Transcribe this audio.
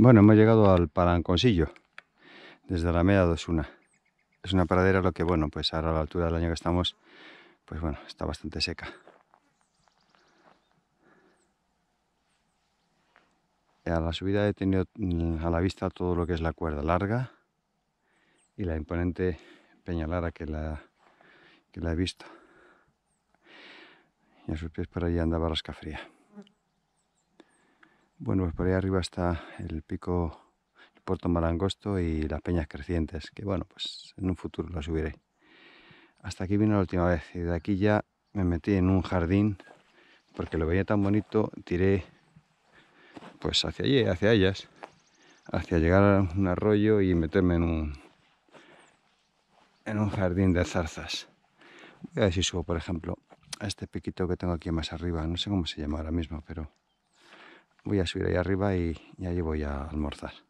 Bueno, hemos llegado al Palanconcillo, desde la Meda 21. Es una pradera lo que, bueno, pues ahora a la altura del año que estamos, pues bueno, está bastante seca. A la subida he tenido mm, a la vista todo lo que es la cuerda larga y la imponente Peñalara que la, la he visto. Y a sus pies por allí andaba rosca fría. Bueno, pues por ahí arriba está el pico el Puerto Malangosto y las peñas crecientes, que bueno, pues en un futuro las subiré. Hasta aquí vino la última vez y de aquí ya me metí en un jardín porque lo veía tan bonito, tiré pues hacia allí, hacia ellas, hacia llegar a un arroyo y meterme en un, en un jardín de zarzas. Voy a ver si subo, por ejemplo, a este piquito que tengo aquí más arriba, no sé cómo se llama ahora mismo, pero voy a subir ahí arriba y, y allí voy a almorzar.